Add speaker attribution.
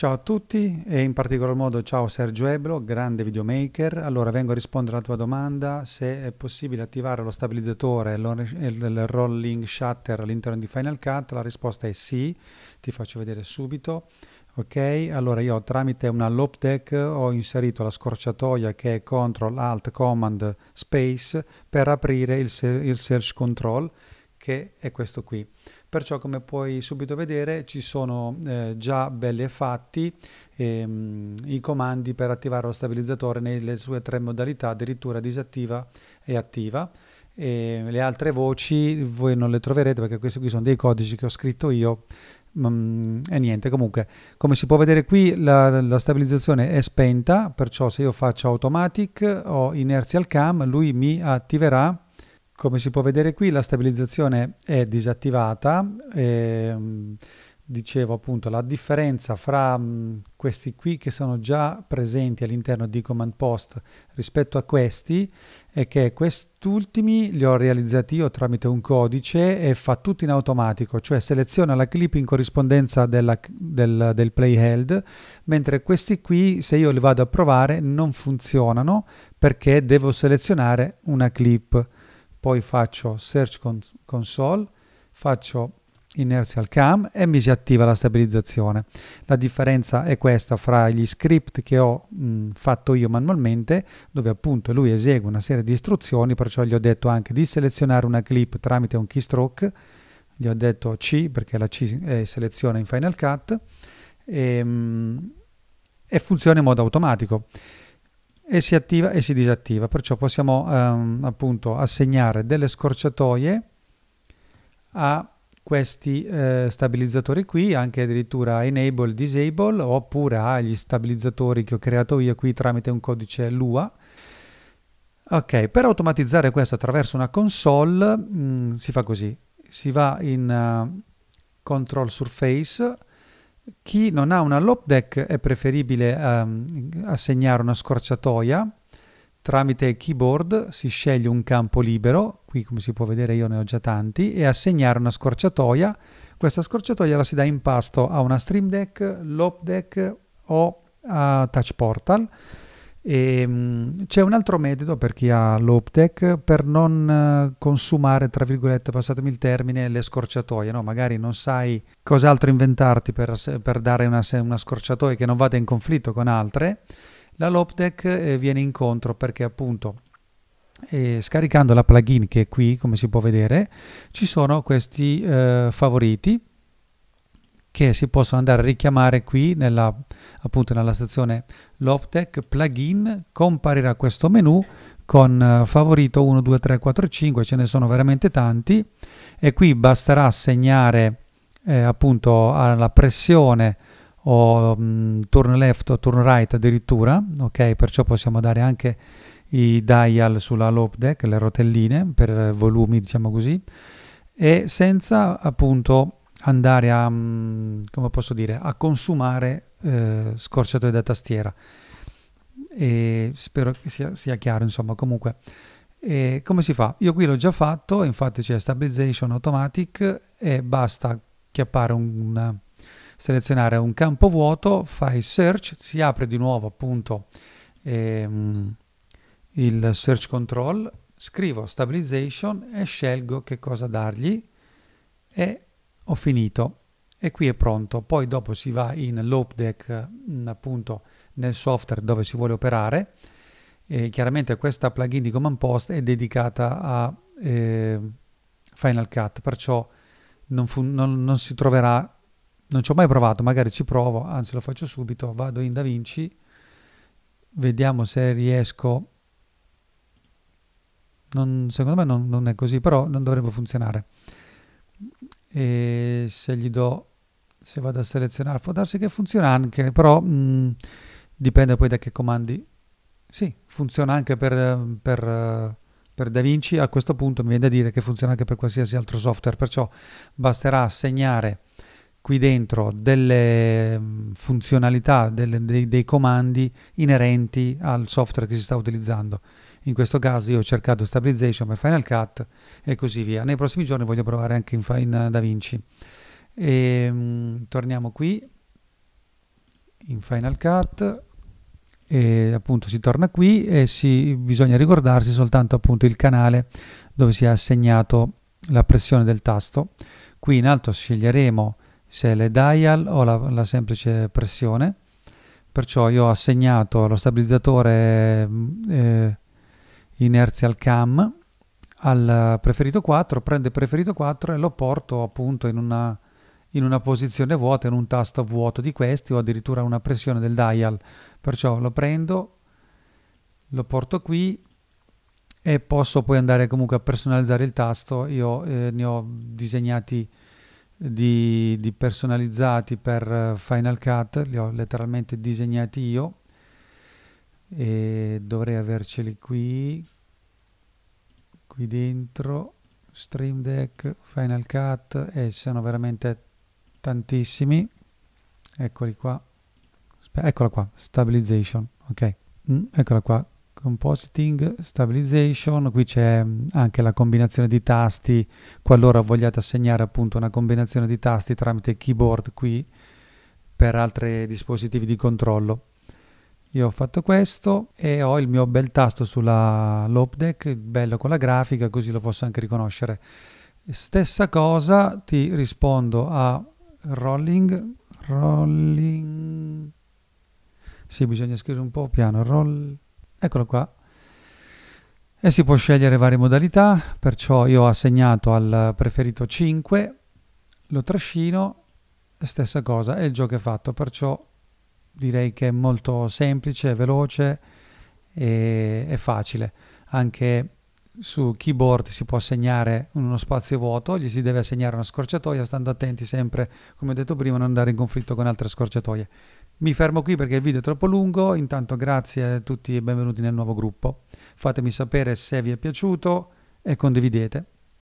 Speaker 1: Ciao a tutti e in particolar modo ciao Sergio Eblo, grande videomaker. Allora vengo a rispondere alla tua domanda se è possibile attivare lo stabilizzatore e il rolling shutter all'interno di Final Cut. La risposta è sì, ti faccio vedere subito. Ok, allora io tramite una loop deck ho inserito la scorciatoia che è Ctrl Alt Command Space per aprire il, il Search Control che è questo qui perciò come puoi subito vedere ci sono eh, già belli e fatti ehm, i comandi per attivare lo stabilizzatore nelle sue tre modalità, addirittura disattiva e attiva. E ehm, le altre voci voi non le troverete perché questi qui sono dei codici che ho scritto io mm, e niente comunque come si può vedere qui la, la, stabilizzazione è spenta perciò se io faccio automatic o inertial cam lui mi attiverà come si può vedere qui la stabilizzazione è disattivata, e, ehm, dicevo appunto la differenza fra mm, questi qui che sono già presenti all'interno di command post rispetto a questi è che quest'ultimi li ho realizzati io tramite un codice e fa tutto in automatico cioè seleziona la clip in corrispondenza della, del, del playhead mentre questi qui se io li vado a provare non funzionano perché devo selezionare una clip poi faccio Search Console, faccio Inertial Cam e mi si attiva la stabilizzazione. La differenza è questa fra gli script che ho mh, fatto io manualmente, dove appunto lui esegue una serie di istruzioni, perciò gli ho detto anche di selezionare una clip tramite un keystroke, gli ho detto C perché la C è selezione in Final Cut, e, ehm, mh, e funziona in modo automatico e si attiva e si disattiva, perciò possiamo ehm, appunto assegnare delle scorciatoie a questi eh, stabilizzatori qui, anche addirittura enable, disable, oppure agli stabilizzatori che ho creato io qui tramite un codice Lua. Ok, per automatizzare questo attraverso una console mh, mm, si fa così, si va in uh, Control Surface, chi non ha una lop deck è preferibile um, assegnare una scorciatoia tramite keyboard si sceglie un campo libero qui come si può vedere io ne ho già tanti e assegnare una scorciatoia questa scorciatoia la si dà in pasto a una stream deck, lop deck o a touch portal e, ehm, c'è un altro metodo per chi ha l'optech per non eh, consumare, tra virgolette, passatemi il termine, le scorciatoie. No? Magari non sai cos'altro inventarti per, per dare una, una, scorciatoia che non vada in conflitto con altre. La Loptech eh, viene incontro perché appunto eh, scaricando la plugin che è qui, come si può vedere, ci sono questi eh, favoriti che si possono andare a richiamare qui nella, appunto nella sezione Loptec plugin comparirà questo menu con eh, favorito 1, 2, 3, 4, 5 ce ne sono veramente tanti e qui basterà segnare eh, appunto alla pressione o mh, mm, turn left o turn right addirittura ok perciò possiamo dare anche i dial sulla loop deck le rotelline per volumi diciamo così e senza appunto andare a, mm, come posso dire, a consumare eh, scorciatoie da tastiera. E spero che sia, sia chiaro, insomma, comunque. E come si fa? Io qui l'ho già fatto, infatti c'è Stabilization Automatic e basta chiappare un, selezionare un campo vuoto, fai Search, si apre di nuovo appunto ehm, il Search Control, scrivo Stabilization e scelgo che cosa dargli e ho finito e qui è pronto. Poi dopo si va in Loop Deck, mm, appunto nel software dove si vuole operare. E chiaramente questa plugin di Command Post è dedicata a eh, Final Cut, perciò non, fu, non, non si troverà, non ci ho mai provato, magari ci provo, anzi lo faccio subito, vado in DaVinci, vediamo se riesco, non, secondo me non, non è così, però non dovrebbe funzionare e se gli do se vado a selezionare può darsi che funziona anche però mh, mm, dipende poi da che comandi sì funziona anche per, per, per DaVinci a questo punto mi viene da dire che funziona anche per qualsiasi altro software perciò basterà segnare qui dentro delle mm, funzionalità delle, dei, dei comandi inerenti al software che si sta utilizzando in questo caso io ho cercato stabilization per Final Cut e così via. Nei prossimi giorni voglio provare anche in, in DaVinci. Ehm, torniamo qui in Final Cut e appunto si torna qui e si, bisogna ricordarsi soltanto appunto il canale dove si è assegnato la pressione del tasto. Qui in alto sceglieremo se le dial o la, la semplice pressione perciò io ho assegnato lo stabilizzatore mm, eh, inertial cam al preferito 4, prende preferito 4 e lo porto appunto in una, in una posizione vuota, in un tasto vuoto di questi o addirittura una pressione del dial. Perciò lo prendo, lo porto qui e posso poi andare comunque a personalizzare il tasto. Io eh, ne ho disegnati di, di personalizzati per eh, Final Cut, li ho letteralmente disegnati io e dovrei averceli qui qui dentro Stream Deck, Final Cut e eh, sono veramente tantissimi eccoli qua Aspe eccola qua, Stabilization ok, mm, eccola qua Compositing, Stabilization qui c'è mm, anche la combinazione di tasti qualora vogliate assegnare appunto una combinazione di tasti tramite keyboard qui per altri dispositivi di controllo io ho fatto questo e ho il mio bel tasto sulla Loop Deck, bello con la grafica, così lo posso anche riconoscere. Stessa cosa, ti rispondo a rolling, rolling, sì bisogna scrivere un po' piano, roll, eccolo qua. E si può scegliere varie modalità, perciò io ho assegnato al preferito 5, lo trascino, stessa cosa, e il gioco è fatto, perciò direi che è molto semplice, veloce e, e facile. Anche su keyboard si può assegnare uno spazio vuoto, gli si deve assegnare una scorciatoia, stando attenti sempre, come detto prima, a non andare in conflitto con altre scorciatoie. Mi fermo qui perché il video è troppo lungo, intanto grazie a tutti e benvenuti nel nuovo gruppo. Fatemi sapere se vi è piaciuto e condividete.